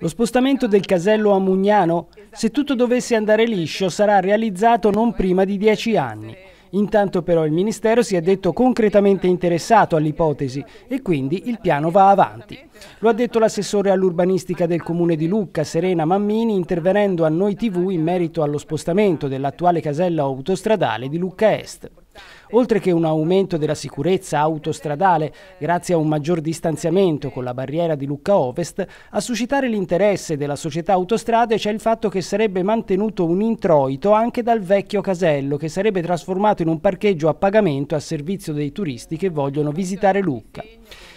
Lo spostamento del casello a Mugnano, se tutto dovesse andare liscio, sarà realizzato non prima di dieci anni. Intanto però il Ministero si è detto concretamente interessato all'ipotesi e quindi il piano va avanti. Lo ha detto l'assessore all'urbanistica del Comune di Lucca, Serena Mammini, intervenendo a Noi TV in merito allo spostamento dell'attuale casella autostradale di Lucca Est. Oltre che un aumento della sicurezza autostradale, grazie a un maggior distanziamento con la barriera di Lucca Ovest, a suscitare l'interesse della società autostrade c'è il fatto che sarebbe mantenuto un introito anche dal vecchio casello, che sarebbe trasformato in un parcheggio a pagamento a servizio dei turisti che vogliono visitare Lucca.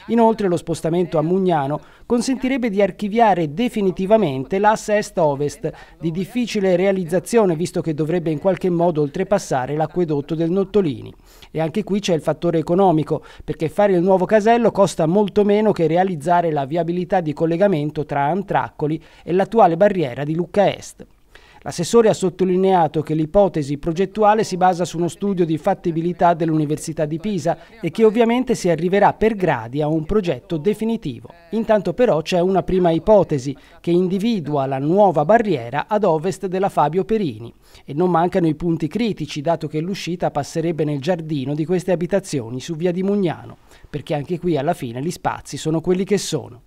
Inoltre lo spostamento a Mugnano consentirebbe di archiviare definitivamente l'asse est-ovest, di difficile realizzazione visto che dovrebbe in qualche modo oltrepassare l'acquedotto del Nottolini. E anche qui c'è il fattore economico, perché fare il nuovo casello costa molto meno che realizzare la viabilità di collegamento tra Antraccoli e l'attuale barriera di Lucca Est. L'assessore ha sottolineato che l'ipotesi progettuale si basa su uno studio di fattibilità dell'Università di Pisa e che ovviamente si arriverà per gradi a un progetto definitivo. Intanto però c'è una prima ipotesi che individua la nuova barriera ad ovest della Fabio Perini e non mancano i punti critici dato che l'uscita passerebbe nel giardino di queste abitazioni su via di Mugnano perché anche qui alla fine gli spazi sono quelli che sono.